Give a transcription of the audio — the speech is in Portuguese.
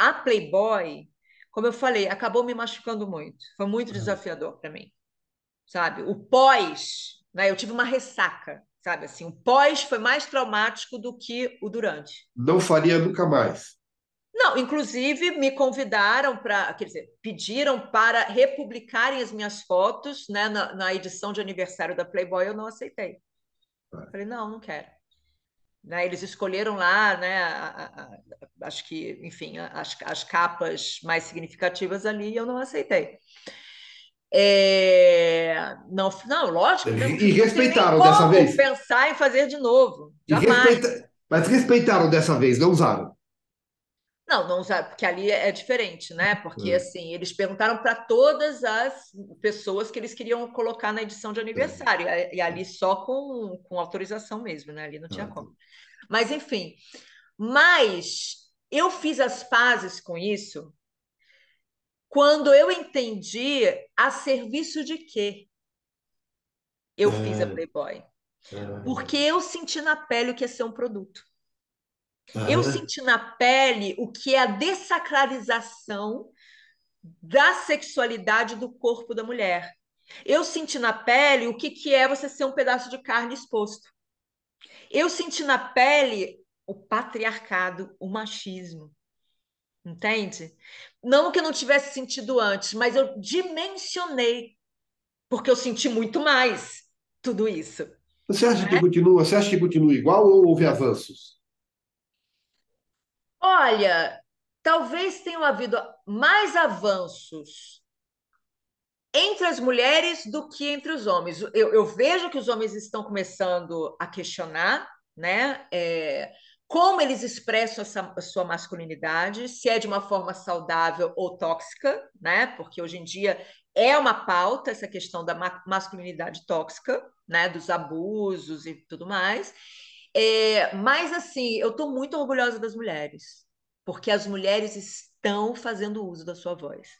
a Playboy, como eu falei, acabou me machucando muito. Foi muito desafiador para mim, sabe? O pós, né? Eu tive uma ressaca, sabe? Assim, o pós foi mais traumático do que o durante. Não faria nunca mais. Não, inclusive me convidaram para, quer dizer, pediram para republicarem as minhas fotos, né, na, na edição de aniversário da Playboy. Eu não aceitei. Tá. Falei, não, não quero. Né? Eles escolheram lá, né, a, a, a, acho que, enfim, as, as capas mais significativas ali, e eu não aceitei. É... Não, não, lógico. Né, e respeitaram dessa vez. pensar em fazer de novo. Jamais. Respeita... Mas respeitaram dessa vez, não usaram. Não, não usaram, porque ali é diferente, né? Porque, é. assim, eles perguntaram para todas as pessoas que eles queriam colocar na edição de é. aniversário, é. e ali só com, com autorização mesmo, né? Ali não tinha ah, tá. como. Mas, enfim. Mas eu fiz as pazes com isso quando eu entendi a serviço de quê eu fiz a é. Playboy. É. Porque eu senti na pele o que é ser um produto. Eu senti na pele o que é a dessacralização da sexualidade do corpo da mulher. Eu senti na pele o que, que é você ser um pedaço de carne exposto. Eu senti na pele o patriarcado, o machismo. Entende? Não que eu não tivesse sentido antes, mas eu dimensionei, porque eu senti muito mais tudo isso. Você acha que né? continua? Você acha que continua igual ou houve avanços? Olha, talvez tenham havido mais avanços entre as mulheres do que entre os homens. Eu, eu vejo que os homens estão começando a questionar, né? É, como eles expressam essa, a sua masculinidade, se é de uma forma saudável ou tóxica, né? Porque hoje em dia é uma pauta essa questão da ma masculinidade tóxica, né? Dos abusos e tudo mais. É, mas assim, eu estou muito orgulhosa das mulheres, porque as mulheres estão fazendo uso da sua voz.